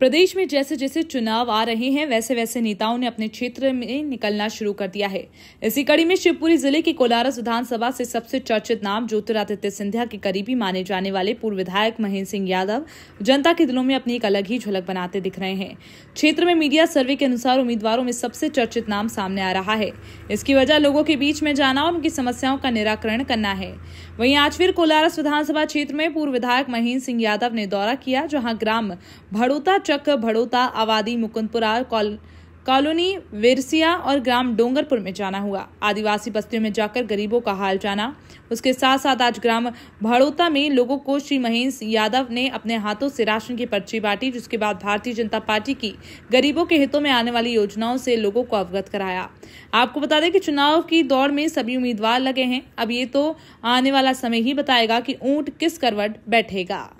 प्रदेश में जैसे जैसे चुनाव आ रहे हैं वैसे वैसे नेताओं ने अपने क्षेत्र में निकलना शुरू कर दिया है इसी कड़ी में शिवपुरी जिले के कोलारस विधानसभा से सबसे चर्चित नाम ज्योतिरादित्य सिंधिया के करीबी माने जाने वाले पूर्व विधायक महेंद्र सिंह यादव जनता के दिलों में अपनी एक अलग ही झलक बनाते दिख रहे हैं क्षेत्र में मीडिया सर्वे के अनुसार उम्मीदवारों में सबसे चर्चित नाम सामने आ रहा है इसकी वजह लोगों के बीच में जाना और उनकी समस्याओं का निराकरण करना है वहीं आज फिर कोलारस विधानसभा क्षेत्र में पूर्व विधायक महेंद्र सिंह यादव ने दौरा किया जहाँ ग्राम भड़ोता चक भड़ोता आबादी मुकुंदपुरा कॉल कॉलोनी वेरसिया और ग्राम डोंगरपुर में जाना हुआ आदिवासी बस्तियों में जाकर गरीबों का हाल जाना उसके साथ साथ आज ग्राम भड़ोता में लोगों को श्री महेश यादव ने अपने हाथों से राशन की पर्ची बांटी जिसके बाद भारतीय जनता पार्टी की गरीबों के हितों में आने वाली योजनाओं से लोगों को अवगत कराया आपको बता दें कि चुनाव की दौड़ में सभी उम्मीदवार लगे हैं अब ये तो आने वाला समय ही बताएगा कि ऊंट किस करवट बैठेगा